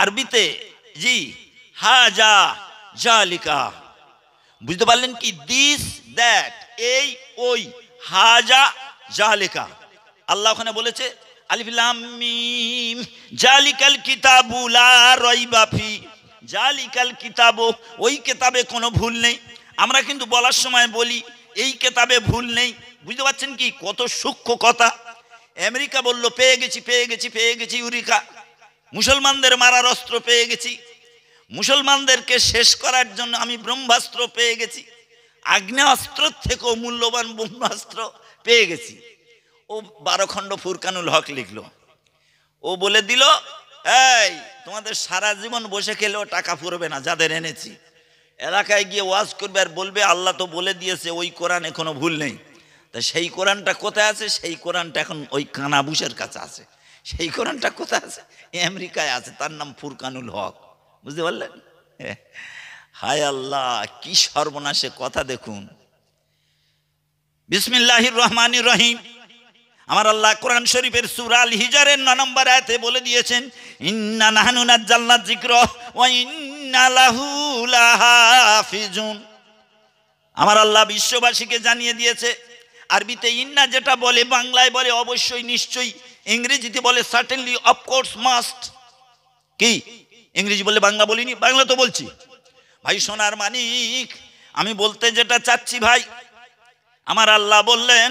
আরবিতে জি হা যা যা লিখা বুঝতে পারলেন কি দিস দ্যাট এই ওই হা যা যা লেখা আল্লাহ ওখানে বলেছে আলিফলাম মিম জালিকাল কিতাবু লা রয়বা ফি জালিকাল কিতাবো ওই কেতাবে কোনো ভুল নেই আমরা কিন্তু বলার সময় বলি এই কেতাবে ভুল নেই বুঝতে পারছেন কি কত সূক্ষ্ম কথা আমেরিকা বলল পেয়ে গেছি পেয়ে গেছি পেয়ে গেছি ইউরিকা মুসলমানদের মারার অস্ত্র পেয়ে গেছি মুসলমানদেরকে শেষ করার জন্য আমি ব্রহ্মাস্ত্র পেয়ে গেছি আগ্নেয়াস্ত্র থেকেও মূল্যবান ব্রহ্মাস্ত্র পেয়ে গেছি ও বারোখণ্ড ফুরকানুল হক লিখলো ও বলে দিল এই তোমাদের সারা জীবন বসে খেলেও টাকা ফুরবে না যাদের এনেছি এলাকায় গিয়ে ওয়াজ করবে আর বলবে আল্লাহ তো বলে দিয়েছে ওই কোরআন এখনও ভুল নেই তা সেই কোরআনটা কোথায় আছে সেই কোরআনটা এখন ওই কানাবুসের কাছে আছে সেই কোরআনটা কোথায় আছে আমেরিকায় আছে তার নাম ফুরকানুল হক বুঝতে পারলেন হায় আল্লাহ কি সর্বনাশে কথা দেখুন বিসমিল্লাহির রহমানির রহিম আমার আল্লাহ কোরআন শরীফের সুরাল হিজারের ন নম্বর আয়তে বলে দিয়েছেন ইন্না নাহানুনাত জাল্লা জিক্র ও ইন্নালাহুলাহাফিজুন আমার আল্লাহ বিশ্ববাসীকে জানিয়ে দিয়েছে আরবিতে ইন্না যেটা বলে বাংলায় বলে অবশ্যই নিশ্চয়ই ইংরেজিতে বলে সার্টেনলি অফকোর্স মাস্ট কি ইংরেজি বলে বাংলা বলিনি বাংলা তো বলছি ভাই সোনার মানিক আমি বলতে যেটা চাচ্ছি ভাই আমার আল্লাহ বললেন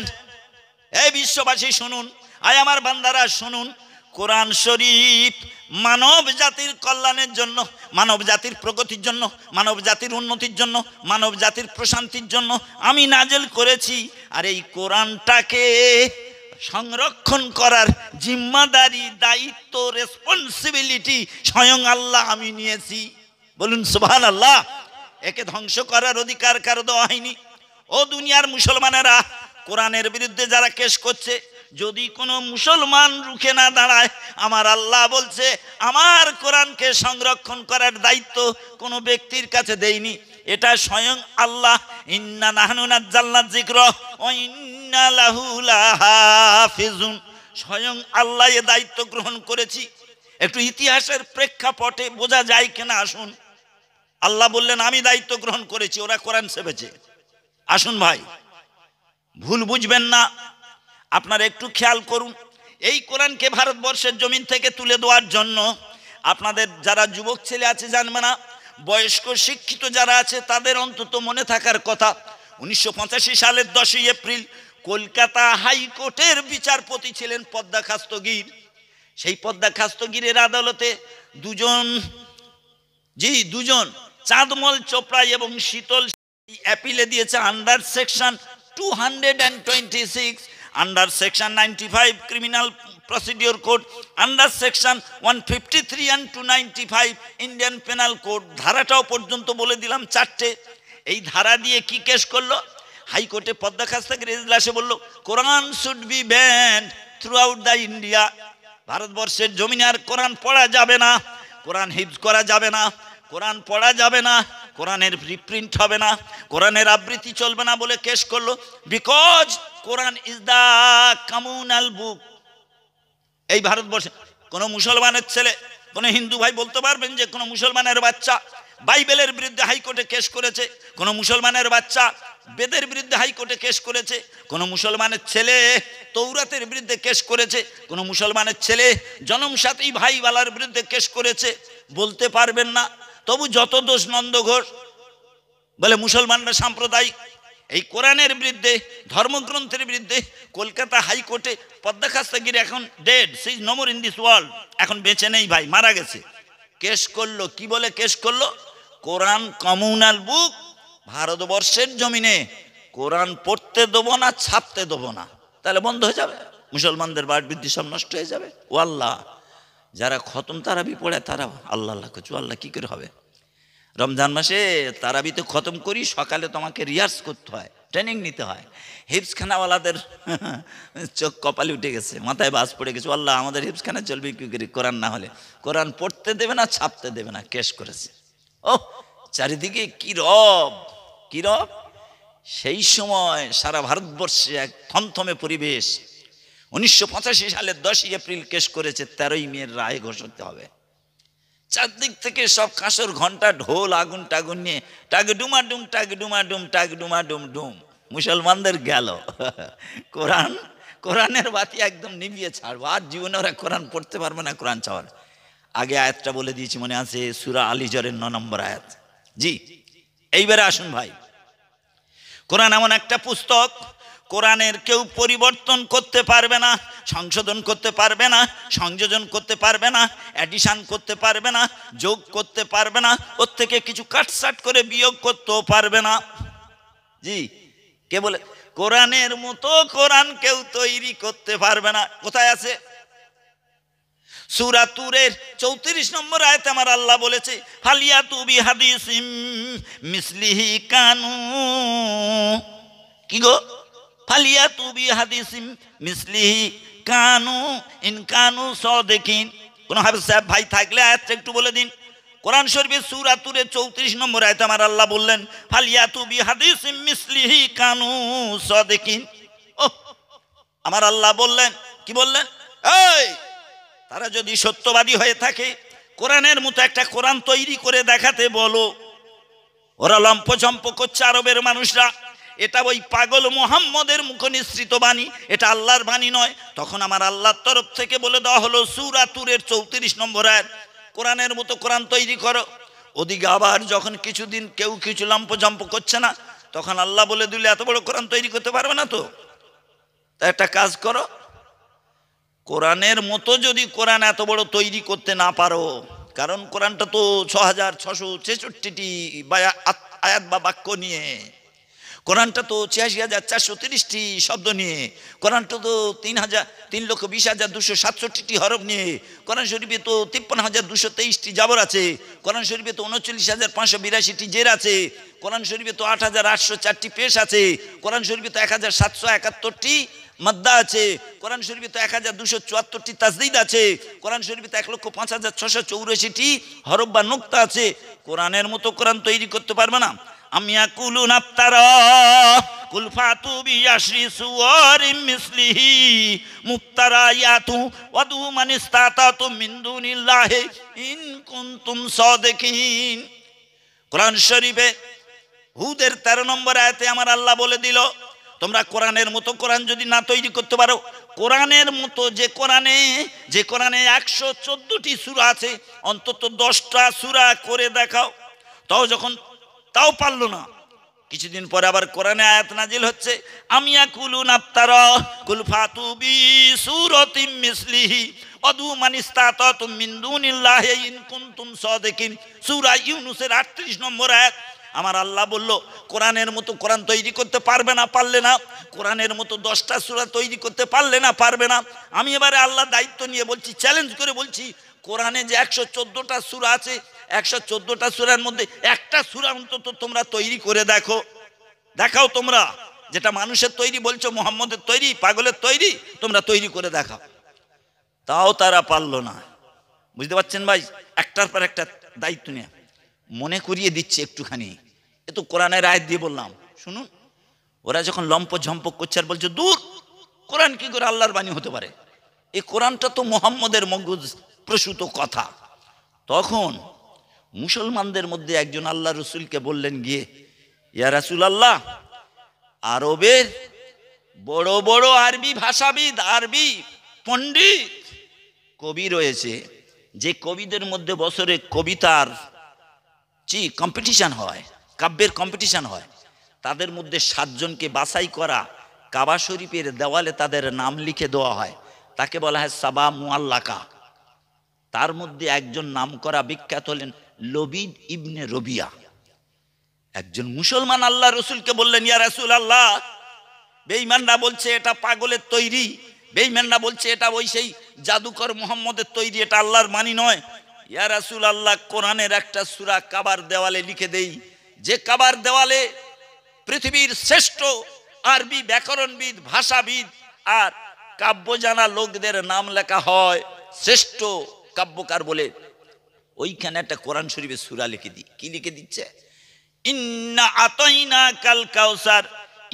এই বিশ্ববাসী শুনুন আয় আমার বান্দারা শুনুন কোরআন শরীফ মানব জাতির কল্যাণের জন্য মানব জাতির প্রগতির জন্য মানব জাতির উন্নতির জন্য মানব জাতির প্রশান্তির জন্য আমি নাজেল করেছি আর এই কোরআনটাকে সংরক্ষণ করার জিম্মাদারি দায়িত্ব রেসপন্সিবিলিটি স্বয়ং আল্লাহ আমি নিয়েছি বলুন সুবহান আল্লাহ একে ধ্বংস করার অধিকার কারো দেওয়া হয়নি ও দুনিয়ার মুসলমানেরা কোরআনের বিরুদ্ধে যারা কেস করছে যদি কোনো মুসলমান রুখে না দাঁড়ায় আমার আল্লাহ বলছে আমার কোরআনকে সংরক্ষণ করার দায়িত্ব কোনো ব্যক্তির কাছে দেইনি এটা স্বয়ং আল্লাহ ইন্না নাহনুনা জাল্লা জিগ্র ও ইন্না লাহুলাহাফিজুন স্বয়ং আল্লাহ এ দায়িত্ব গ্রহণ করেছি একটু ইতিহাসের প্রেক্ষাপটে বোঝা যায় কিনা আসুন আল্লাহ বললেন আমি দায়িত্ব গ্রহণ করেছি ওরা কোরআন সেবেছে আসুন ভাই ভুল বুঝবেন না আপনারা একটু খেয়াল করুন এই কোরআনকে ভারতবর্ষের জমিন থেকে তুলে দেওয়ার জন্য আপনাদের যারা যুবক ছেলে আছে জানবে না বয়স্ক শিক্ষিত যারা আছে তাদের অন্তত মনে থাকার কথা উনিশশো সালের দশই এপ্রিল কলকাতা হাইকোর্টের বিচারপতি ছিলেন পদ্মা খাস্তগির সেই পদ্মা খাস্তগিরের আদালতে দুজন জি দুজন চাঁদমল চোপড়া এবং শীতল অ্যাপিলে দিয়েছে under section two hundred and twenty six under section 95 criminal procedure code under section 153 and 295 indian penal code ধারাটাও পর্যন্ত বলে দিলাম চারটে এই ধারা দিয়ে কি কেস করলো হাইকোর্টে পদ্মা খাস থেকে রেজলাসে বললো Quran should be banned throughout the India ভারতবর্ষের জমিনে আর কোরআন পড়া যাবে না কোরআন হিফজ করা যাবে না কোরআন পড়া যাবে না কোরআনের রিপ্রিন্ট হবে না কোরআনের আবৃত্তি চলবে না বলে কেস করলো because Quran is the communal book এই ভারতবর্ষে কোনো মুসলমানের ছেলে কোনো হিন্দু ভাই বলতে পারবেন যে কোনো মুসলমানের বাচ্চা বাইবেলের বিরুদ্ধে হাইকোর্টে কেস করেছে কোনো মুসলমানের বাচ্চা বেদের বিরুদ্ধে হাইকোর্টে কেস করেছে কোনো মুসলমানের ছেলে তৌরাতের বিরুদ্ধে কেস করেছে কোনো মুসলমানের ছেলে জনমসাথী ভাইওয়ালার বিরুদ্ধে কেস করেছে বলতে পারবেন না তবু যত দোষ নন্দ ঘোষ বলে মুসলমানরা সাম্প্রদায়িক এই কোরআনের বিরুদ্ধে ধর্মগ্রন্থের বিরুদ্ধে কলকাতা হাইকোর্টে পদ্মা খাস্তাগির এখন ডেড সেই নমর ইন দিস ওয়ার্ল্ড এখন বেঁচে নেই ভাই মারা গেছে কেস করলো কি বলে কেস করলো কোরআন কমিউনাল বুক ভারতবর্ষের জমিনে কোরআন পড়তে দেবো না ছাপতে দেবো না তাহলে বন্ধ হয়ে যাবে মুসলমানদের বাড়বৃদ্ধি বৃদ্ধি সব নষ্ট হয়ে যাবে ও আল্লাহ যারা খতম তারাবি পড়ে তারা আল্লাহ আল্লাহ কচু আল্লাহ কী করে হবে রমজান মাসে তারাবি তো খতম করি সকালে তোমাকে রিহার্স করতে হয় ট্রেনিং নিতে হয় হিপসখানাওয়ালাদের চোখ কপালে উঠে গেছে মাথায় বাস পড়ে গেছে আল্লাহ আমাদের হিপসখানা চলবে কী করে কোরআন না হলে কোরআন পড়তে দেবে না ছাপতে দেবে না কেশ করেছে ও চারিদিকে কি রব কি রব সেই সময় সারা ভারতবর্ষে এক থমথমে পরিবেশ উনিশশো সালের দশই এপ্রিল কেস করেছে তেরোই মেয়ের রায় ঘোষণা হবে চারদিক থেকে সব কাঁসর ঘন্টা ঢোল আগুন টাগুন নিয়ে টাগডুমা ডুম টাগডুমা ডুম টাগডুমা ডুম ডুম মুসলমানদের গেল কোরআন কোরআনের বাতি একদম নিভিয়ে ছাড়বো আর জীবনে ওরা কোরআন পড়তে পারবে না কোরআন চাওয়ার আগে আয়াতটা বলে দিয়েছি মনে আছে সুরা আলিজরের ন নম্বর আয়াত জি এইবারে আসুন ভাই কোরআন এমন একটা পুস্তক কোরআনের কেউ পরিবর্তন করতে পারবে না সংশোধন করতে পারবে না সংযোজন করতে পারবে না অ্যাডিশান করতে পারবে না যোগ করতে পারবে না ওর থেকে কিছু কাটসাট করে বিয়োগ করতেও পারবে না জি কে বলে কোরআনের মতো কোরআন কেউ তৈরি করতে পারবে না কোথায় আছে সুরাতুরের চৌত্রিশ নম্বর আয়তে আমার আল্লাহ বলেছে ফালিয়া তুবি হাদিস মিসলিহি কানু কি গো ফালিয়া তুবি হাদিসিম মিসলিহি কানু ইন ইনকানু সদেকিন কোনো হাফিজ সাহেব ভাই থাকলে আয়াতটা একটু বলে দিন কোরআন শরীফের সুরা তুরে চৌত্রিশ নম্বর আয়ত আমার আল্লাহ বললেন ফালিয়া তুবি হাদিসিম মিসলিহি কানু সদেকিন ও আমার আল্লাহ বললেন কি বললেন এই তারা যদি সত্যবাদী হয়ে থাকে কোরআনের মতো একটা কোরআন তৈরি করে দেখাতে বলো ওরা লম্প চম্প করছে আরবের মানুষরা এটা ওই পাগল মোহাম্মদের মুখনিসৃত বাণী এটা আল্লাহর বাণী নয় তখন আমার আল্লাহর তরফ থেকে বলে দেওয়া হলো সুরাতুরের চৌত্রিশ নম্বর আয়াত কোরআনের মতো কোরআন তৈরি করো ওদিকে আবার যখন কিছুদিন কেউ কিছু লম্প জম্প করছে না তখন আল্লাহ বলে দিলে এত বড় কোরআন তৈরি করতে পারবে না তো তা একটা কাজ করো কোরআনের মতো যদি কোরআন এত বড় তৈরি করতে না পারো কারণ কোরআনটা তো ছ হাজার ছশো ছেষট্টিটি আয়াত বা বাক্য নিয়ে কোরআনটা তো ছিয়াশি হাজার চারশো তিরিশটি শব্দ নিয়ে কোরআনটা তো তিন হাজার তিন লক্ষ বিশ হাজার দুশো সাতষট্টিটি হরফ নিয়ে কোরআন শরীফে তো তিপ্পান্ন হাজার দুশো তেইশটি জাবর আছে কোরআন শরীফে তো উনচল্লিশ হাজার পাঁচশো বিরাশিটি জের আছে কোরআন শরীফে তো আট হাজার আটশো চারটি পেশ আছে কোরআন শরীফে তো এক হাজার সাতশো একাত্তরটি মাদ্দা আছে কোরআন শরীফে তো এক হাজার দুশো চুয়াত্তরটি তাজদিদ আছে কোরআন শরীফে তো এক লক্ষ পাঁচ হাজার ছশো চৌরাশিটি হরফ বা নোক্তা আছে কোরআনের মতো কোরআন তৈরি করতে পারবে না আমিয়া কুলুন আত্মারা কুলফাতু কুনতুম শরীফে হুদের আমার আল্লাহ বলে দিল তোমরা কোরআনের মতো কোরআন যদি না তৈরি করতে পারো কোরআনের মতো যে কোরআনে যে কোরআনে একশো চোদ্দটি সুরা আছে অন্তত দশটা সুরা করে দেখাও তাও যখন তাও পারল না কিছুদিন পরে আবার কোরআনে আয়াত নাজিল হচ্ছে আমিয়া কুলুন আত্মার কুলফাতু বি সুরতিম মিসলিহি অদু মানিস্তাত মিন দুনিল্লাহ ইন কুনতুম সাদিকিন সূরা ইউনুসের 38 নম্বর আয়াত আমার আল্লাহ বলল কোরআনের মতো কোরআন তৈরি করতে পারবে না পারলে না কোরআনের মতো দশটা সুরা তৈরি করতে পারলে না পারবে না আমি এবারে আল্লাহ দায়িত্ব নিয়ে বলছি চ্যালেঞ্জ করে বলছি কোরআনে যে একশো চোদ্দোটা সুরা আছে একশো চোদ্দোটা সুরার মধ্যে একটা সুরা অন্তত তোমরা তৈরি করে দেখো দেখাও তোমরা যেটা মানুষের তৈরি বলছো মোহাম্মদের তৈরি পাগলের তৈরি তোমরা তৈরি করে দেখাও তাও তারা পারল না বুঝতে পারছেন ভাই একটার পর একটা দায়িত্ব নিয়ে মনে করিয়ে দিচ্ছে একটুখানি এ তো কোরআনের রায় দিয়ে বললাম শুনুন ওরা যখন লম্প ঝম্প করছে আর বলছে দূর কোরআন কি করে আল্লাহর বাণী হতে পারে এই কোরআনটা তো মোহাম্মদের মগজ প্রসূত কথা তখন মুসলমানদের মধ্যে একজন আল্লাহ রসুলকে বললেন গিয়ে ইয়া রাসুল আল্লাহ আরবের বড় বড় আরবি ভাষাবিদ আরবি পণ্ডিত কবি রয়েছে যে কবিদের মধ্যে বছরে কবিতার চি কম্পিটিশান হয় কাব্যের কম্পিটিশান হয় তাদের মধ্যে সাতজনকে বাছাই করা কাবা শরীফের দেওয়ালে তাদের নাম লিখে দেওয়া হয় তাকে বলা হয় সাবা মুআল্লাকা তার মধ্যে একজন নাম করা বিখ্যাত হলেন লবিদ ইবনে রবিয়া একজন মুসলমান আল্লাহ রসুলকে বললেন ইয়া রসুল আল্লাহ বেইমানরা বলছে এটা পাগলের তৈরি বেইমানরা বলছে এটা ওই সেই জাদুকর মোহাম্মদের তৈরি এটা আল্লাহর মানি নয় ইয়া রসুল আল্লাহ কোরআনের একটা সুরা কাবার দেওয়ালে লিখে দেই যে কাবার দেওয়ালে পৃথিবীর শ্রেষ্ঠ আরবি ব্যাকরণবিদ ভাষাবিদ আর কাব্য জানা লোকদের নাম লেখা হয় শ্রেষ্ঠ কাব্যকার বলে ওইখানে একটা কোরআন শরীফের সুরা লিখে দিই কি লিখে দিচ্ছে ইন্না আতইনা কাল কাউসার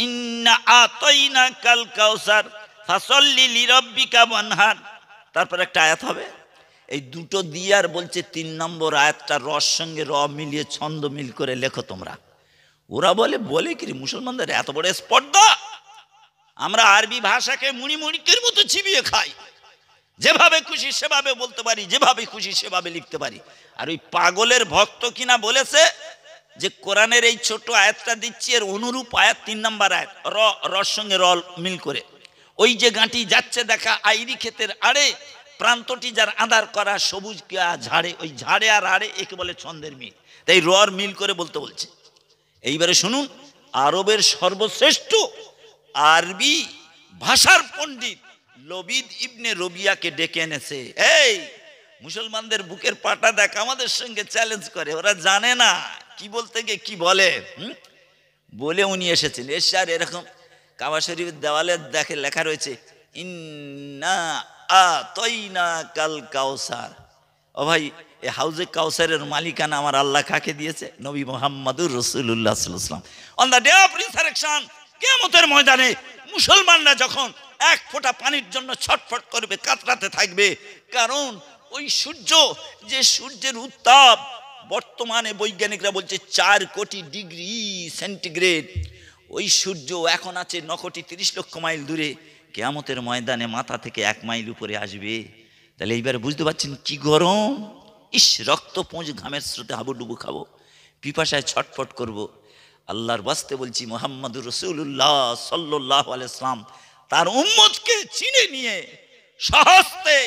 ইন্না আতইনা কাল কাউসার ফাসল্লি লিরব্বিকা বনহার তারপর একটা আয়াত হবে এই দুটো দিয়ে আর বলছে তিন নম্বর আয়াতটা রস সঙ্গে র মিলিয়ে ছন্দ মিল করে লেখো তোমরা ওরা বলে বলে কি মুসলমানদের এত বড় স্পর্ধা আমরা আরবি ভাষাকে মুড়ি মুড়িকের মতো চিবিয়ে খাই যেভাবে খুশি সেভাবে বলতে পারি যেভাবে খুশি সেভাবে লিখতে পারি আর ওই পাগলের ভক্ত কিনা বলেছে যে কোরআনের এই ছোট আয়াতটা দিচ্ছি এর অনুরূপ আয়াত তিন নম্বর আয়াত র র সঙ্গে র মিল করে ওই যে গাঁটি যাচ্ছে দেখা আইরি ক্ষেতের আড়ে প্রান্তটি যার আধার করা সবুজ ঝাড়ে ওই ঝাড়ে আর আড়ে একে বলে ছন্দের মিল তাই রর মিল করে বলতে বলছে এইবারে শুনুন আরবের সর্বশ্রেষ্ঠ আরবি ভাষার পণ্ডিত লবিদ ইবনে রবিয়াকে ডেকে এনেছে এই মুসলমানদের বুকের পাটা দেখ আমাদের সঙ্গে চ্যালেঞ্জ করে ওরা জানে না কি বলতে গিয়ে কি বলে বলে উনি এসেছেন এসে আর এরকম কাবা শরীফের দেওয়ালে দেখে লেখা রয়েছে ইন্না আ তৈনা কাল কাউসার ও ভাই এ হাউজে কাউসারের মালিকানা আমার আল্লাহ কাকে দিয়েছে নবী মোহাম্মদুর রসুল্লাহ সাল্লাম on the day of resurrection কেমতের ময়দানে মুসলমানরা যখন এক ফোঁটা পানির জন্য ছটফট করবে কাতরাতে থাকবে কারণ ওই সূর্য যে সূর্যের উত্তাপ বর্তমানে বৈজ্ঞানিকরা বলছে চার কোটি ডিগ্রি সেন্টিগ্রেড ওই সূর্য এখন আছে ন কোটি তিরিশ লক্ষ মাইল দূরে কেয়ামতের ময়দানে মাথা থেকে এক মাইল উপরে আসবে তাহলে এইবার বুঝতে পারছেন কি গরম ইস রক্ত পুঁজ ঘামের স্রোতে হাবুডুবু খাবো পিপাসায় ছটফট করবো আল্লাহর বাস্তে বলছি মোহাম্মদুর রসুল্লাহ সাল্লাহ আলাইসলাম তার উম্মদকে চিনে নিয়ে সহস্তে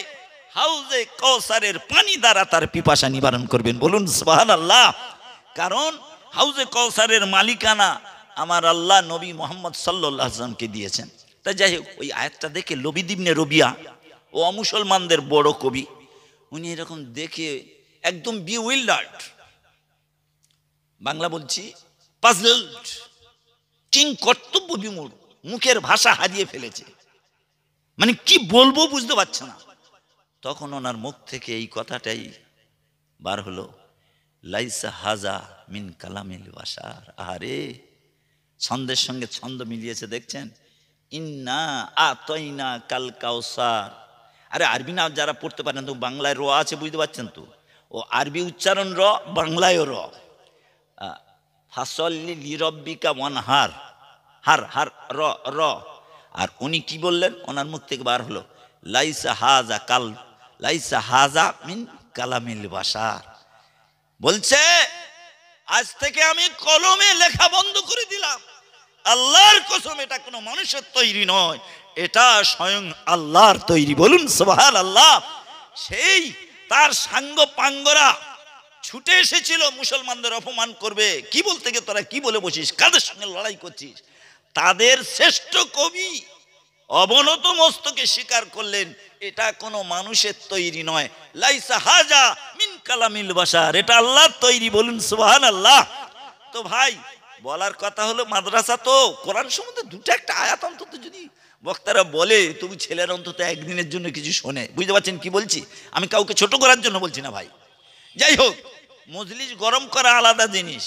হাউজে কৌসারের পানি দ্বারা তার পিপাসা নিবারণ করবেন বলুন সোহান আল্লাহ কারণ হাউজে কৌসারের মালিকানা আমার আল্লাহ নবী মোহাম্মদ সাল্লাহ আসলামকে দিয়েছেন তা যাই হোক ওই আয়াতটা দেখে লবিদিবনে রবিয়া ও অমুসলমানদের বড় কবি উনি এরকম দেখে একদম বিউইল্ডার্ড বাংলা বলছি পাজলড কিং কর্তব্য বিমূর মুখের ভাষা হারিয়ে ফেলেছে মানে কি বলবো বুঝতে পারছে না তখন ওনার মুখ থেকে এই কথাটাই বার হলো লাইসা হাজা মিন কালামিল বাসার আরে ছন্দের সঙ্গে ছন্দ মিলিয়েছে দেখছেন ইন্না আতইনা কাল কাউসার আরে আরবি না যারা পড়তে পারেন তো বাংলায় র আছে বুঝতে পারছেন তো ও আরবি উচ্চারণ র বাংলায়ও র হাসল্লি লিরব্বিকা হার হার হার র র আর উনি কি বললেন ওনার মুখ থেকে বার হলো লাইসা হাজা কাল লাইসা হাজা মিন কালামিল বাসার বলছে আজ থেকে আমি কলমে লেখা বন্ধ করে দিলাম আল্লাহর কসম এটা কোনো মানুষের তৈরি নয় এটা স্বয়ং আল্লাহর তৈরি বলুন সোহার আল্লাহ সেই তার সাঙ্গ পাঙ্গরা ছুটে এসেছিল মুসলমানদের অপমান করবে কি বলতে গিয়ে তোরা কি বলে বসিস কাদের সঙ্গে লড়াই করছিস তাদের শ্রেষ্ঠ কবি অবনত মস্তকে স্বীকার করলেন এটা কোনো মানুষের তৈরি নয় লাইসা হাজা মিন কালামিল বাসার এটা আল্লাহর তৈরি বলুন সুবাহান আল্লাহ তো ভাই বলার কথা হলো মাদ্রাসা তো কোরআন সম্বন্ধে দুটো একটা আয়াত অন্তত যদি বক্তারা বলে তবু ছেলের অন্তত একদিনের জন্য কিছু শোনে বুঝতে পারছেন কি বলছি আমি কাউকে ছোট করার জন্য বলছি না ভাই যাই হোক মজলিস গরম করা আলাদা জিনিস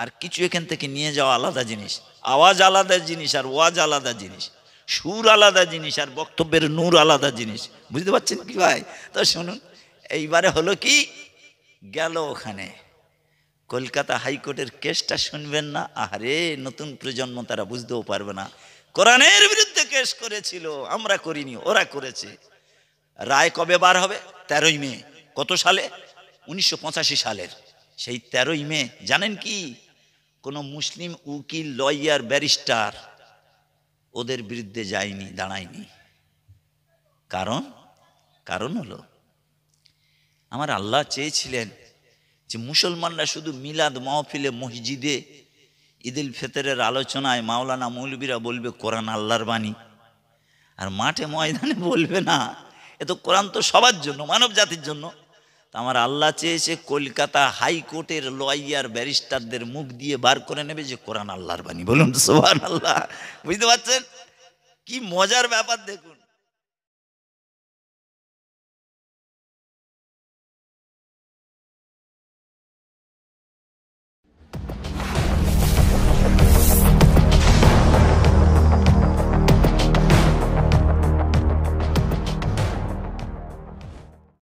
আর কিছু এখান থেকে নিয়ে যাওয়া আলাদা জিনিস আওয়াজ আলাদা জিনিস আর ওয়াজ আলাদা জিনিস সুর আলাদা জিনিস আর বক্তব্যের নূর আলাদা জিনিস বুঝতে পারছেন কি ভাই তো শুনুন এইবারে হলো কি গেল ওখানে কলকাতা হাইকোর্টের কেসটা শুনবেন না আরে নতুন প্রজন্ম তারা বুঝতেও পারবে না কোরআনের বিরুদ্ধে কেস করেছিল আমরা করিনি ওরা করেছে রায় কবে বার হবে তেরোই মে কত সালে উনিশশো সালের সেই তেরোই মে জানেন কি কোনো মুসলিম উকিল লয়ার ব্যারিস্টার ওদের বিরুদ্ধে যায়নি দাঁড়ায়নি কারণ কারণ হলো আমার আল্লাহ চেয়েছিলেন যে মুসলমানরা শুধু মিলাদ মাহফিলে মসজিদে ঈদুল ফেতরের আলোচনায় মাওলানা মৌলবীরা বলবে কোরআন আল্লাহর বাণী আর মাঠে ময়দানে বলবে না এ তো কোরআন তো সবার জন্য মানব জাতির জন্য আমার আল্লাহ চেয়েছে কলকাতা হাইকোর্টের লয়ার ব্যারিস্টারদের মুখ দিয়ে বার করে নেবে যে কোরআন আল্লাহর বাণী বলুন সোহান আল্লাহ বুঝতে পারছেন কি মজার ব্যাপার দেখুন